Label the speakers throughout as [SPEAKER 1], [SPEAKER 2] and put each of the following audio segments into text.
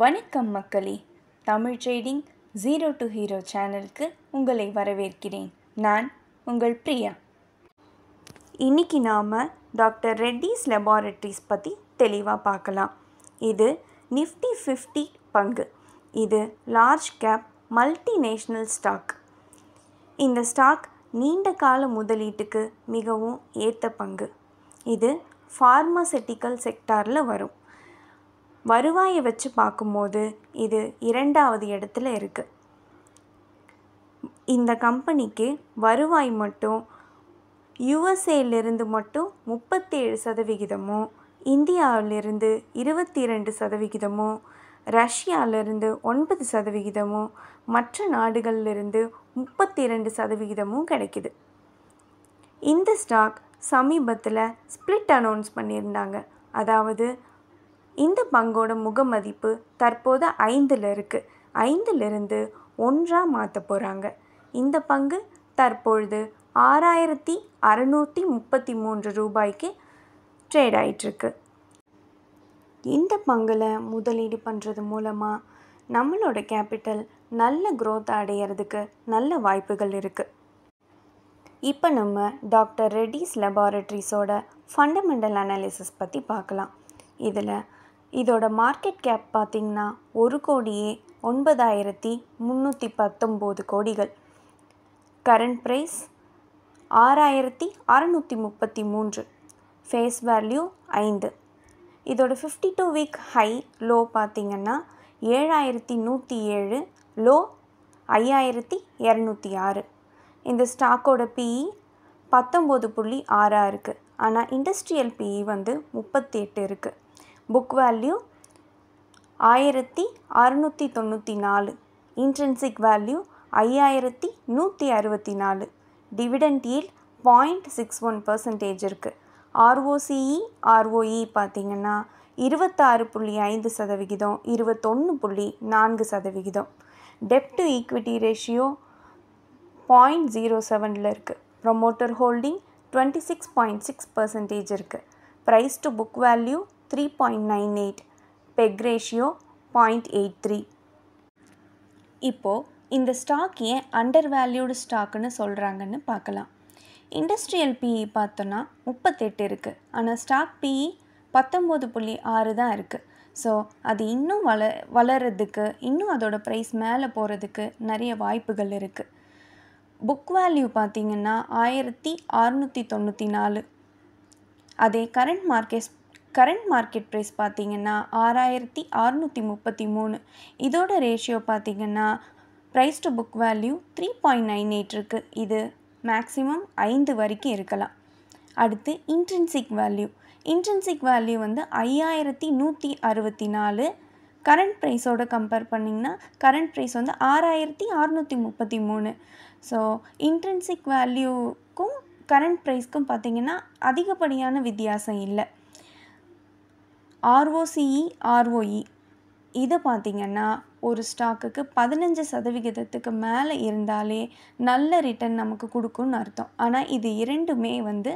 [SPEAKER 1] வணக்கம் மக்களே Tamil trading zero to hero சேனலுக்கு உங்களை வரவேற்கிறேன் நான் உங்கள் பிரியா இன்றைக்கி நாம் டாக்டர் ரெட்டிஸ் லெபார்ட்ரிஸ் பற்றி தெளிவாக பார்க்கலாம் இது நிஃப்டி ஃபிஃப்டி பங்கு இது லார்ஜ் கேப் மல்டிநேஷ்னல் ஸ்டாக் இந்த ஸ்டாக் நீண்ட கால முதலீட்டுக்கு மிகவும் ஏற்ற பங்கு இது ஃபார்மசெட்டிக்கல் செக்டாரில் வரும் வருவாயை வச்சு பார்க்கும்போது இது இரண்டாவது இடத்துல இருக்குது இந்த கம்பெனிக்கு வருவாய் மட்டும் யுஎஸ்ஏலிருந்து மட்டும் முப்பத்தேழு சதவிகிதமும் இந்தியாவிலிருந்து இருபத்தி இரண்டு சதவிகிதமும் ரஷ்யாவிலிருந்து ஒன்பது சதவிகிதமும் மற்ற நாடுகளிலிருந்து முப்பத்தி இரண்டு சதவிகிதமும் கிடைக்கிது இந்த ஸ்டாக் சமீபத்தில் ஸ்ப்ளிட் அனௌன்ஸ் பண்ணியிருந்தாங்க அதாவது இந்த பங்கோட முகமதிப்பு தற்போது ஐந்தில் இருக்குது ஐந்திலிருந்து ஒன்றாக மாற்ற போகிறாங்க இந்த பங்கு தற்பொழுது ஆறாயிரத்தி அறநூற்றி முப்பத்தி மூன்று ரூபாய்க்கு ட்ரேட் ஆகிட்டுருக்கு இந்த பங்கில் முதலீடு பண்ணுறது மூலமாக நம்மளோட கேபிட்டல் நல்ல க்ரோத் அடையிறதுக்கு நல்ல வாய்ப்புகள் இருக்குது இப்போ நம்ம டாக்டர் ரெட்டிஸ் லெபார்ட்ரிஸோட ஃபண்டமெண்டல் அனாலிசிஸ் பற்றி பார்க்கலாம் இதில் இதோட மார்க்கெட் கேப் பார்த்திங்கன்னா ஒரு கோடியே ஒன்பதாயிரத்தி முந்நூற்றி பத்தொம்போது கோடிகள் கரண்ட் ப்ரைஸ் ஆறாயிரத்தி அறநூற்றி முப்பத்தி மூன்று ஃபேஸ் வேல்யூ ஐந்து இதோட fifty two week high low பார்த்திங்கன்னா ஏழாயிரத்தி நூற்றி ஏழு லோ ஐயாயிரத்தி இரநூத்தி ஆறு இந்த ஸ்டாக்கோட பிஇ e பத்தொம்போது புள்ளி ஆறாக இருக்குது ஆனால் இண்டஸ்ட்ரியல் பிஇ e வந்து முப்பத்தி எட்டு இருக்குது புக் வேல்யூ ஆயிரத்தி அறுநூற்றி தொண்ணூற்றி நாலு இன்ட்ரென்சிக் வேல்யூ ஐயாயிரத்தி நூற்றி அறுபத்தி நாலு dividend yield point six one percentage இருக்குது ஆர்ஓசிஇ ஆர்ஓஇ பார்த்திங்கன்னா இருபத்தாறு புள்ளி ஐந்து சதவிகிதம் இருபத்தொன்று புள்ளி நான்கு சதவிகிதம் டெப்டு to equity ratio point zero செவனில் இருக்குது promoter holding twenty six point six percentage இருக்குது price to book value 3.98 PEG ratio point eight three இப்போது இந்த ஸ்டாக் ஏன் அண்டர் வேல்யூடு ஸ்டாக்குன்னு சொல்கிறாங்கன்னு பார்க்கலாம் இண்டஸ்ட்ரியல் பிஇ e பார்த்தோன்னா முப்பத்தெட்டு இருக்குது ஆனால் ஸ்டாக் பிஇ e பத்தொம்போது புள்ளி ஆறு தான் இருக்குது ஸோ அது இன்னும் வள வளர்கிறதுக்கு இன்னும் அதோடய ப்ரைஸ் மேலே போகிறதுக்கு நிறைய வாய்ப்புகள் இருக்குது புக் வேல்யூ பார்த்திங்கன்னா ஆயிரத்தி அறநூற்றி தொண்ணூற்றி நாலு அதே current market current market price பார்த்திங்கன்னா ஆறாயிரத்தி அறுநூற்றி முப்பத்தி மூணு இதோட ரேஷியோ பார்த்திங்கன்னா price to book value three point nine eight இருக்குது இது மேக்ஸிமம் ஐந்து வரைக்கும் இருக்கலாம் அடுத்து இன்ட்ரென்சிக் வேல்யூ இன்ட்ரென்சிக் வேல்யூ வந்து ஐயாயிரத்தி நூற்றி அறுபத்தி நாலு கரண்ட் ப்ரைஸோட கம்பேர் பண்ணிங்கன்னா கரண்ட் ப்ரைஸ் வந்து ஆறாயிரத்தி அறநூற்றி முப்பத்தி மூணு ஸோ இன்ட்ரென்சிக் வேல்யூக்கும் கரண்ட் ப்ரைஸ்க்கும் பார்த்திங்கன்னா அதிகப்படியான வித்தியாசம் இல்லை ஆர்ஓசிஇ ஆர்ஓஇ இதை பார்த்திங்கன்னா ஒரு ஸ்டாக்குக்கு பதினஞ்சு சதவிகிதத்துக்கு மேலே இருந்தாலே நல்ல ரிட்டர்ன் நமக்கு கொடுக்கும்னு அர்த்தம் ஆனால் இது இரண்டுமே வந்து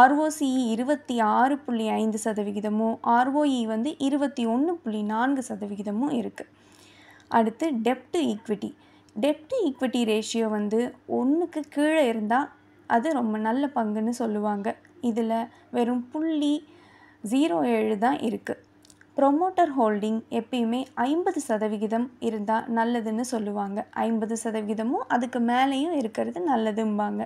[SPEAKER 1] ஆர்ஓசிஇ இருபத்தி ஆறு புள்ளி ஐந்து சதவிகிதமும் ஆர்ஓஇ வந்து இருபத்தி ஒன்று புள்ளி நான்கு சதவிகிதமும் இருக்குது அடுத்து டெப்டு ஈக்விட்டி டெப்டு ஈக்விட்டி ரேஷியோ வந்து ஒன்றுக்கு கீழே இருந்தால் அது ரொம்ப நல்ல பங்குன்னு சொல்லுவாங்க இதில் வெறும் புள்ளி ஜீரோ ஏழு தான் இருக்குது ப்ரொமோட்டர் ஹோல்டிங் எப்பயுமே ஐம்பது சதவிகிதம் இருந்தால் நல்லதுன்னு சொல்லுவாங்க ஐம்பது சதவிகிதமும் அதுக்கு மேலேயும் இருக்கிறது நல்லதும்பாங்க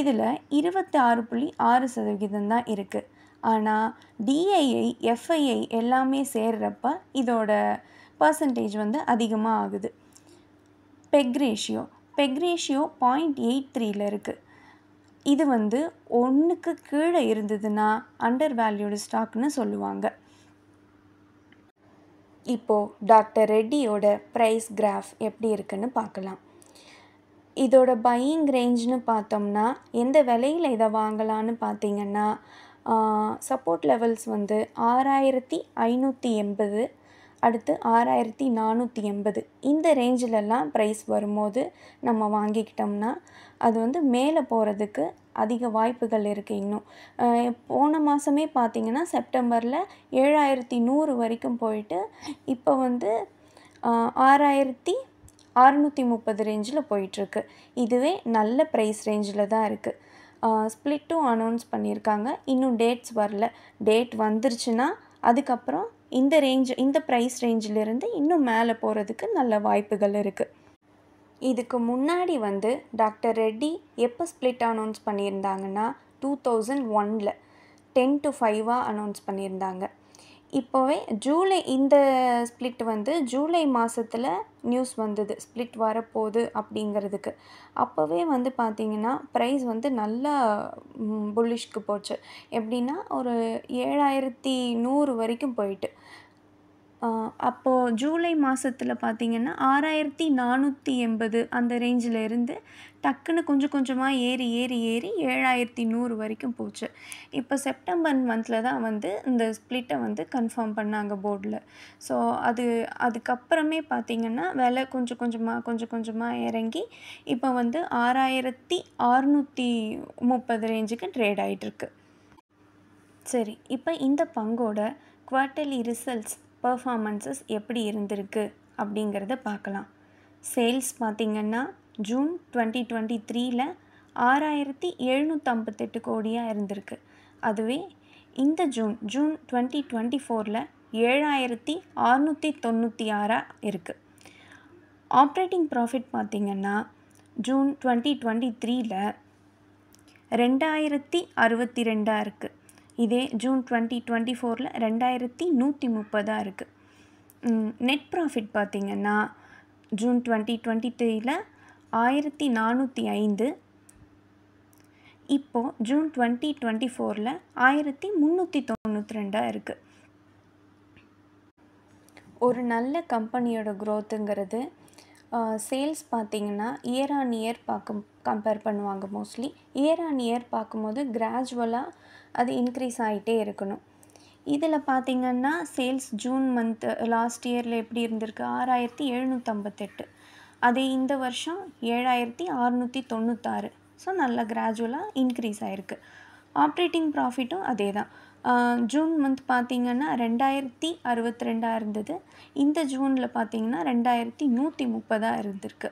[SPEAKER 1] இதில் இருபத்தி ஆறு புள்ளி ஆறு சதவிகிதம் தான் இருக்குது ஆனால் டிஐஐ எஃப்ஐஐ எல்லாமே சேர்றப்ப இதோட பர்சன்டேஜ் வந்து அதிகமாக ஆகுது PEG ratio PEG ratio point eight த்ரீயில் இருக்குது இது வந்து ஒன்றுக்கு கீழே இருந்ததுன்னா அண்டர் வேல்யூடு ஸ்டாக்னு சொல்லுவாங்க இப்போது டாக்டர் ரெட்டியோட ப்ரைஸ் கிராஃப் எப்படி இருக்குன்னு பார்க்கலாம் இதோட பையிங் ரேஞ்ச்னு பார்த்தோம்னா எந்த விலையில் இதை வாங்கலான்னு பார்த்தீங்கன்னா சப்போர்ட் லெவல்ஸ் வந்து ஆறாயிரத்தி ஐநூற்றி எண்பது அடுத்து ஆறாயிரத்தி நானூற்றி எண்பது இந்த ரேஞ்சிலெல்லாம் ப்ரைஸ் வரும்போது நம்ம வாங்கிக்கிட்டோம்னா அது வந்து மேலே போகிறதுக்கு அதிக வாய்ப்புகள் இருக்குது இன்னும் போன மாதமே பார்த்திங்கன்னா செப்டம்பரில் ஏழாயிரத்தி நூறு வரைக்கும் போயிட்டு இப்போ வந்து ஆறாயிரத்தி அறுநூற்றி முப்பது ரேஞ்சில் போயிட்டுருக்கு இதுவே நல்ல ப்ரைஸ் ரேஞ்சில் தான் இருக்குது ஸ்ப்ளிட்டும் அனௌன்ஸ் பண்ணியிருக்காங்க இன்னும் டேட்ஸ் வரல டேட் வந்துருச்சுன்னா அதுக்கப்புறம் இந்த ரேஞ்ச் இந்த ப்ரைஸ் ரேஞ்சிலிருந்து இன்னும் மேலே போகிறதுக்கு நல்ல வாய்ப்புகள் இருக்குது இதுக்கு முன்னாடி வந்து டாக்டர் ரெட்டி எப்போ ஸ்ப்ளிட் அனௌன்ஸ் பண்ணியிருந்தாங்கன்னா டூ தௌசண்ட் ஒனில் டென் டு ஃபைவாக அனௌன்ஸ் பண்ணியிருந்தாங்க இப்போவே ஜூலை இந்த ஸ்ப்ளிட் வந்து ஜூலை மாதத்தில் நியூஸ் வந்தது ஸ்ப்ளிட் வரப்போகுது அப்படிங்கிறதுக்கு அப்போவே வந்து பார்த்திங்கன்னா ப்ரைஸ் வந்து நல்லா புல்லிஷ்க்கு போச்சு எப்படின்னா ஒரு ஏழாயிரத்தி நூறு வரைக்கும் போயிட்டு அப்போது ஜூலை மாதத்தில் பார்த்திங்கன்னா ஆறாயிரத்தி நானூற்றி எண்பது அந்த ரேஞ்சில் இருந்து டக்குன்னு கொஞ்சம் கொஞ்சமாக ஏறி ஏறி ஏறி ஏழாயிரத்தி நூறு வரைக்கும் போச்சு இப்போ செப்டம்பர் மந்தில் தான் வந்து இந்த ஸ்ப்ளிட்டை வந்து கன்ஃபார்ம் பண்ணாங்க போர்டில் ஸோ அது அதுக்கப்புறமே பார்த்திங்கன்னா விலை கொஞ்சம் கொஞ்சமாக கொஞ்சம் கொஞ்சமாக இறங்கி இப்போ வந்து ஆறாயிரத்தி அறுநூற்றி முப்பது ரேஞ்சுக்கு ட்ரேட் ஆகிட்டுருக்கு சரி இப்போ இந்த பங்கோட குவார்ட்டர்லி ரிசல்ட்ஸ் பர்ஃபாமன்ஸஸ் எப்படி இருந்திருக்கு அப்படிங்கிறத பார்க்கலாம் சேல்ஸ் பார்த்திங்கன்னா ஜூன் டுவெண்ட்டி டுவெண்ட்டி த்ரீல ஆறாயிரத்தி எழுநூற்றம்பத்தெட்டு கோடியாக இருந்திருக்கு அதுவே இந்த ஜூன் ஜூன் டுவெண்ட்டி டுவெண்ட்டி ஃபோரில் ஏழாயிரத்தி அறுநூற்றி தொண்ணூற்றி ஆறாக இருக்குது ஆப்ரேட்டிங் ப்ராஃபிட் பார்த்திங்கன்னா ஜூன் டுவெண்ட்டி டுவெண்ட்டி த்ரீல ரெண்டாயிரத்தி அறுபத்தி ரெண்டாக இருக்குது இதே ஜூன் டுவெண்ட்டி டுவெண்ட்டி ஃபோரில் ரெண்டாயிரத்தி நூற்றி முப்பதாக இருக்குது நெட் ப்ராஃபிட் பார்த்திங்கன்னா ஜூன் டுவெண்ட்டி டுவெண்ட்டி த்ரீயில் ஆயிரத்தி நானூற்றி ஐந்து இப்போது ஜூன் டுவெண்ட்டி டுவெண்ட்டி ஃபோரில் ஆயிரத்தி முந்நூற்றி தொண்ணூற்றி ரெண்டாக இருக்குது ஒரு நல்ல கம்பெனியோட க்ரோத்துங்கிறது சேல்ஸ் பார்த்திங்கன்னா இயர் ஆன் இயர் பார்க்க கம்பேர் பண்ணுவாங்க மோஸ்ட்லி இயர் ஆன் இயர் பார்க்கும்போது கிராஜுவலாக அது இன்க்ரீஸ் ஆகிட்டே இருக்கணும் இதில் பார்த்திங்கன்னா சேல்ஸ் ஜூன் மந்த் லாஸ்ட் இயரில் எப்படி இருந்திருக்கு ஆறாயிரத்தி எழுநூற்றம்பத்தெட்டு அதே இந்த வருஷம் ஏழாயிரத்தி அறுநூற்றி தொண்ணூத்தாறு ஸோ நல்லா கிராஜுவலாக இன்க்ரீஸ் ஆகிருக்கு ஆப்ரேட்டிங் ப்ராஃபிட்டும் அதே தான் ஜூன் மந்த் பார்த்திங்கன்னா ரெண்டாயிரத்தி அறுபத்தி ரெண்டாக இருந்தது இந்த ஜூனில் பார்த்திங்கன்னா ரெண்டாயிரத்தி நூற்றி முப்பதாக இருந்திருக்கு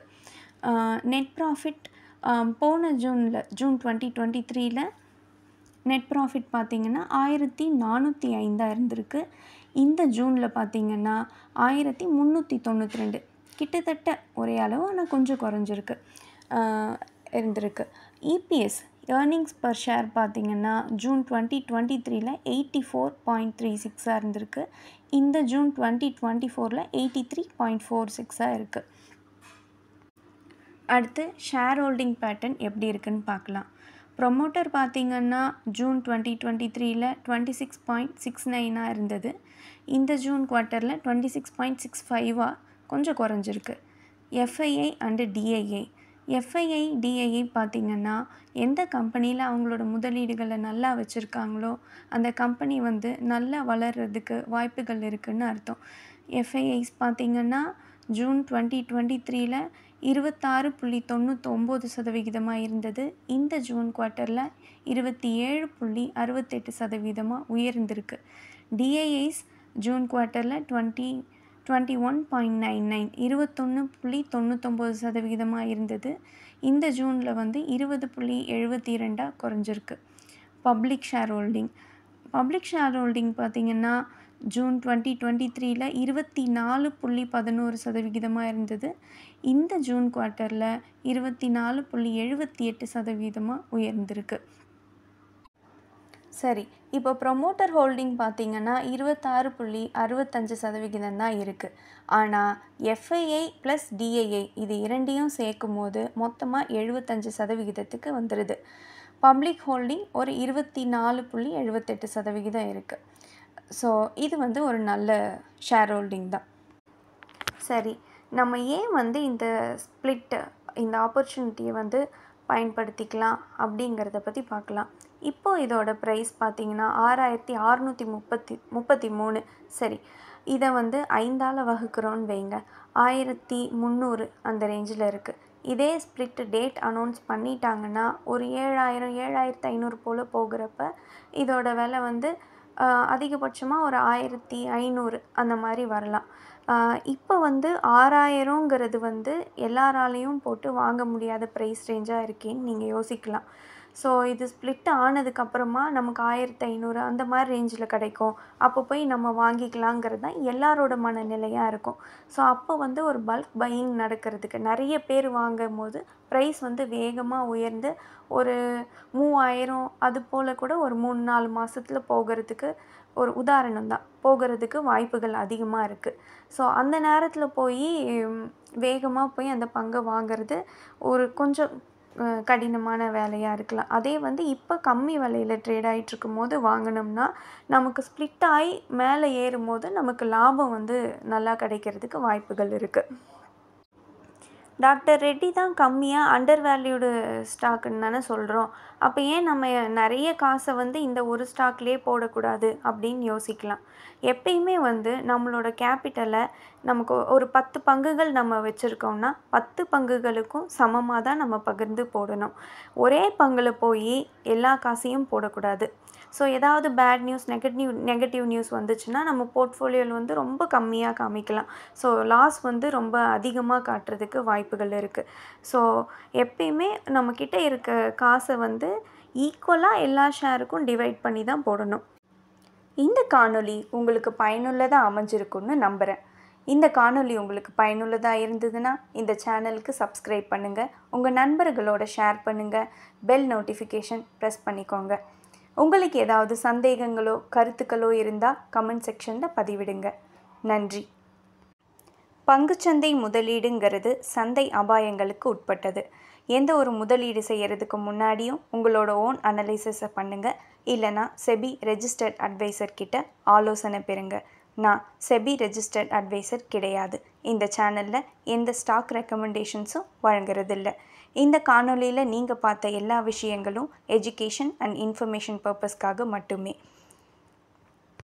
[SPEAKER 1] நெட் ப்ராஃபிட் போன ஜூனில் ஜூன் டுவெண்ட்டி டுவெண்ட்டி த்ரீல நெட் ப்ராஃபிட் பார்த்திங்கன்னா ஆயிரத்தி நானூற்றி ஐந்தாக இருந்திருக்கு இந்த ஜூனில் பார்த்திங்கன்னா ஆயிரத்தி முந்நூற்றி தொண்ணூற்றி ரெண்டு கிட்டத்தட்ட ஒரே அளவு ஆனால் கொஞ்சம் குறைஞ்சிருக்கு இருந்திருக்கு EPS e earnings per share பார்த்திங்கன்னா ஜூன் டுவெண்ட்டி டுவெண்ட்டி த்ரீல எயிட்டி ஃபோர் பாயிண்ட் த்ரீ சிக்ஸாக இருந்திருக்கு இந்த ஜூன் டுவெண்ட்டி டுவெண்ட்டி ஃபோரில் எயிட்டி த்ரீ பாயிண்ட் ஃபோர் சிக்ஸாக இருக்குது அடுத்து ஷேர் ஹோல்டிங் பேட்டர்ன் எப்படி இருக்குதுன்னு பார்க்கலாம் ப்ரொமோட்டர் பார்த்திங்கன்னா ஜூன் டுவெண்ட்டி டுவெண்ட்டி த்ரீல டுவெண்ட்டி சிக்ஸ் பாயிண்ட் சிக்ஸ் நைனாக இருந்தது இந்த ஜூன் குவார்ட்டரில் டுவெண்ட்டி சிக்ஸ் பாயிண்ட் சிக்ஸ் ஃபைவாக கொஞ்சம் குறைஞ்சிருக்கு FII and DIA FII DII பார்த்திங்கன்னா எந்த கம்பெனியில் அவங்களோட முதலீடுகளை நல்லா வச்சுருக்காங்களோ அந்த கம்பெனி வந்து நல்லா வளர்கிறதுக்கு வாய்ப்புகள் இருக்குதுன்னு அர்த்தம் எஃப்ஐஐஸ் பார்த்திங்கன்னா ஜூன் டுவெண்ட்டி டுவெண்ட்டி த்ரீயில் இருபத்தாறு புள்ளி தொண்ணூத்தொம்பது சதவிகிதமாக இருந்தது இந்த ஜூன் குவார்ட்டரில் இருபத்தி ஏழு புள்ளி அறுபத்தெட்டு சதவீதமாக உயர்ந்திருக்கு டிஐஐஸ் ஜூன் குவார்ட்டரில் twenty twenty one point nine nine இருபத்தொன்று புள்ளி தொண்ணூத்தொம்பது சதவிகிதமாக இருந்தது இந்த ஜூனில் வந்து இருபது புள்ளி எழுபத்தி இரண்டாக குறைஞ்சிருக்கு public share holding public share holding பார்த்திங்கன்னா ஜூன் டுவெண்ட்டி டுவெண்ட்டி த்ரீயில் இருபத்தி நாலு புள்ளி பதினோரு சதவிகிதமாக இருந்தது இந்த ஜூன் குவார்ட்டரில் இருபத்தி நாலு புள்ளி எழுபத்தி எட்டு சதவீதமாக உயர்ந்திருக்கு சரி இப்போ ப்ரொமோட்டர் ஹோல்டிங் பார்த்தீங்கன்னா இருபத்தாறு புள்ளி அறுபத்தஞ்சு சதவிகிதம் தான் இருக்குது ஆனால் எஃப்ஐஐ ப்ளஸ் டிஐஐ இது இரண்டையும் சேர்க்கும் போது மொத்தமாக எழுபத்தஞ்சு சதவிகிதத்துக்கு வந்துடுது பப்ளிக் ஹோல்டிங் ஒரு இருபத்தி நாலு புள்ளி எழுபத்தெட்டு சதவிகிதம் இருக்குது ஸோ இது வந்து ஒரு நல்ல ஷேர் ஹோல்டிங் தான் சரி நம்ம ஏன் வந்து இந்த ஸ்ப்ளிட் இந்த ஆப்பர்ச்சுனிட்டியை வந்து பயன்படுத்திக்கலாம் அப்படிங்கிறத பற்றி பார்க்கலாம் இப்போது இதோட ப்ரைஸ் பார்த்திங்கன்னா ஆறாயிரத்தி அறநூற்றி முப்பத்தி முப்பத்தி மூணு சரி இதை வந்து ஐந்தால் வகுக்கிறோன்னு வைங்க ஆயிரத்தி முந்நூறு அந்த ரேஞ்சில் இருக்குது இதே ஸ்ப்ளிட் டேட் அனௌன்ஸ் பண்ணிட்டாங்கன்னா ஒரு ஏழாயிரம் ஏழாயிரத்து ஐநூறு போல் போகிறப்ப இதோட விலை வந்து அதிகபட்சமாக ஒரு ஆயிரத்தி ஐநூறு அந்த மாதிரி வரலாம் இப்போ வந்து ஆறாயிரங்கிறது வந்து எல்லாராலேயும் போட்டு வாங்க முடியாத ப்ரைஸ் ரேஞ்சாக இருக்கேன்னு நீங்கள் யோசிக்கலாம் ஸோ இது ஸ்ப்ளிட் ஆனதுக்கப்புறமா நமக்கு ஆயிரத்து ஐநூறு அந்த மாதிரி ரேஞ்சில் கிடைக்கும் அப்போ போய் நம்ம வாங்கிக்கலாங்கிறது தான் எல்லாரோட மனநிலையாக இருக்கும் ஸோ அப்போ வந்து ஒரு பல்க் பையிங் நடக்கிறதுக்கு நிறைய பேர் வாங்கும் போது ப்ரைஸ் வந்து வேகமாக உயர்ந்து ஒரு மூவாயிரம் அது போல் கூட ஒரு மூணு நாலு மாதத்தில் போகிறதுக்கு ஒரு உதாரணம் தான் போகிறதுக்கு வாய்ப்புகள் அதிகமாக இருக்குது ஸோ அந்த நேரத்தில் போய் வேகமாக போய் அந்த பங்கை வாங்கிறது ஒரு கொஞ்சம் கடினமான வேலையாக இருக்கலாம் அதே வந்து இப்போ கம்மி விலையில் ட்ரேட் ஆகிட்ருக்கும் போது வாங்கினோம்னா நமக்கு ஸ்ப்ளிட் ஆகி மேலே ஏறும் போது நமக்கு லாபம் வந்து நல்லா கிடைக்கிறதுக்கு வாய்ப்புகள் இருக்குது டாக்டர் ரெட்டி தான் கம்மியாக அண்டர் வேல்யூடு ஸ்டாக்குன்னு தானே சொல்கிறோம் அப்போ ஏன் நம்ம நிறைய காசை வந்து இந்த ஒரு ஸ்டாக்லேயே போடக்கூடாது அப்படின்னு யோசிக்கலாம் எப்பயுமே வந்து நம்மளோட கேபிட்டலை நமக்கு ஒரு பத்து பங்குகள் நம்ம வச்சுருக்கோம்னா பத்து பங்குகளுக்கும் சமமாக தான் நம்ம பகிர்ந்து போடணும் ஒரே பங்கில் போய் எல்லா காசையும் போடக்கூடாது ஸோ ஏதாவது bad news negative negative news வந்துச்சுன்னா நம்ம போர்ட்ஃபோலியோவில் வந்து ரொம்ப கம்மியாக காமிக்கலாம் ஸோ லாஸ் வந்து ரொம்ப அதிகமாக காட்டுறதுக்கு வாய்ப்புகள் இருக்குது ஸோ எப்பயுமே நம்மக்கிட்ட இருக்க காசை வந்து ஈக்குவலாக எல்லா ஷேருக்கும் டிவைட் பண்ணி தான் போடணும் இந்த காணொளி உங்களுக்கு பயனுள்ளதாக அமைஞ்சிருக்குன்னு நம்புகிறேன் இந்த காணொலி உங்களுக்கு பயனுள்ளதாக இருந்ததுன்னா இந்த சேனலுக்கு சப்ஸ்கிரைப் பண்ணுங்கள் உங்கள் நண்பர்களோட ஷேர் பண்ணுங்கள் பெல் நோட்டிஃபிகேஷன் ப்ரெஸ் பண்ணிக்கோங்க உங்களுக்கு ஏதாவது சந்தேகங்களோ கருத்துக்களோ இருந்தால் கமெண்ட் செக்ஷனில் பதிவிடுங்க நன்றி பங்குச்சந்தை முதலீடுங்கிறது சந்தை அபாயங்களுக்கு உட்பட்டது எந்த ஒரு முதலீடு செய்கிறதுக்கு முன்னாடியும் உங்களோட ஓன் அனலைசிஸை பண்ணுங்கள் இல்லைனா செபி ரெஜிஸ்டர்ட் அட்வைசர் கிட்ட ஆலோசனை பெறுங்கள் நான் செபி ரெஜிஸ்டர்ட் அட்வைசர் கிடையாது இந்த சேனலில் எந்த ஸ்டாக் ரெக்கமெண்டேஷன்ஸும் வழங்குறதில்ல இந்த காணொலியில் நீங்கள் பார்த்த எல்லா விஷயங்களும் எஜுகேஷன் அண்ட் இன்ஃபர்மேஷன் பர்பஸ்க்காக மட்டுமே